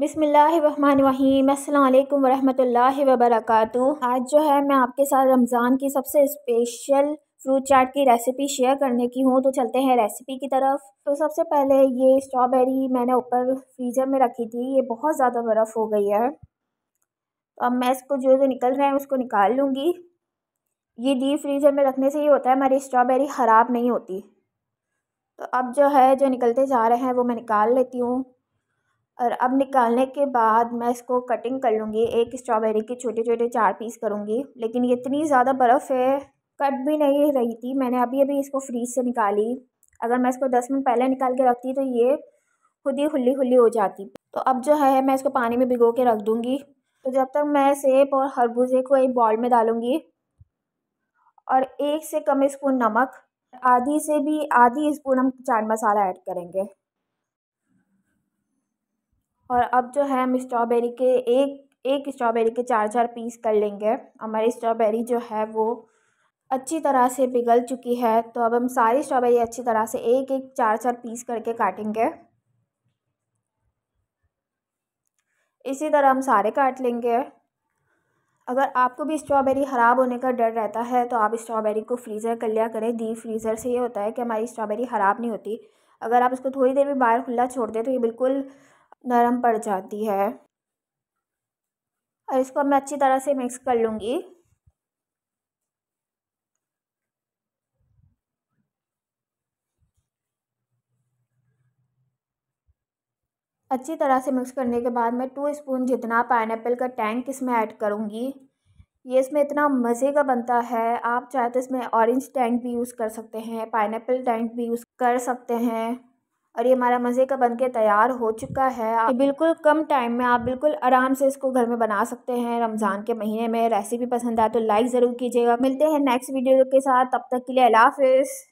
बिसमीम् अल्लाम वरम वबरकातु आज जो है मैं आपके साथ रमज़ान की सबसे स्पेशल फ्रूट चाट की रेसिपी शेयर करने की हूँ तो चलते हैं रेसिपी की तरफ तो सबसे पहले ये स्ट्रॉबेरी मैंने ऊपर फ्रीज़र में रखी थी ये बहुत ज़्यादा बर्फ़ हो गई है तो अब मैं इसको जो जो निकल रहे हैं उसको निकाल लूँगी ये डी फ्रीज़र में रखने से ये होता है हमारी स्ट्रॉबेरी ख़राब नहीं होती तो अब जो है जो निकलते जा रहे हैं वो मैं निकाल लेती हूँ और अब निकालने के बाद मैं इसको कटिंग कर लूँगी एक स्ट्रॉबेरी के छोटे छोटे चार पीस करूँगी लेकिन ये इतनी ज़्यादा बर्फ़ है कट भी नहीं रही थी मैंने अभी अभी इसको फ्रीज से निकाली अगर मैं इसको दस मिनट पहले निकाल के रखती तो ये खुद ही हुली हुली हो जाती तो अब जो है मैं इसको पानी में भिगो के रख दूँगी तो जब तक मैं सेब और खरबूजे को एक बॉल में डालूँगी और एक से कम स्पून नमक आधी से भी आधी स्पून हम चाट मसाला ऐड करेंगे और अब जो है हम स्ट्रॉबेरी के एक एक स्ट्रॉबेरी के चार चार पीस कर लेंगे हमारी स्ट्रॉबेरी जो है वो अच्छी तरह से पिघल चुकी है तो अब हम सारी स्ट्रॉबेरी अच्छी तरह से एक एक चार चार पीस करके काटेंगे इसी तरह हम सारे काट लेंगे अगर आपको भी स्ट्रॉबेरी ख़राब होने का डर रहता है तो आप स्ट्रॉबेरी को फ्रीज़र कर लिया करें डीप फ्रीज़र से ये होता है कि हमारी स्ट्रॉबेरी ख़राब नहीं होती अगर आप इसको थोड़ी देर में बाहर खुला छोड़ दें तो ये बिल्कुल नरम पड़ जाती है और इसको मैं अच्छी तरह से मिक्स कर लूँगी अच्छी तरह से मिक्स करने के बाद मैं टू स्पून जितना पाइन का टैंक इसमें ऐड करूँगी ये इसमें इतना मज़े का बनता है आप चाहे तो इसमें ऑरेंज टैंक भी यूज़ कर सकते हैं पाइन टैंक भी यूज़ कर सकते हैं और ये हमारा मज़े का बनके तैयार हो चुका है आप बिल्कुल कम टाइम में आप बिल्कुल आराम से इसको घर में बना सकते हैं रमज़ान के महीने में रेसिपी पसंद आए तो लाइक ज़रूर कीजिएगा मिलते हैं नेक्स्ट वीडियो के साथ तब तक के लिए अलाफ़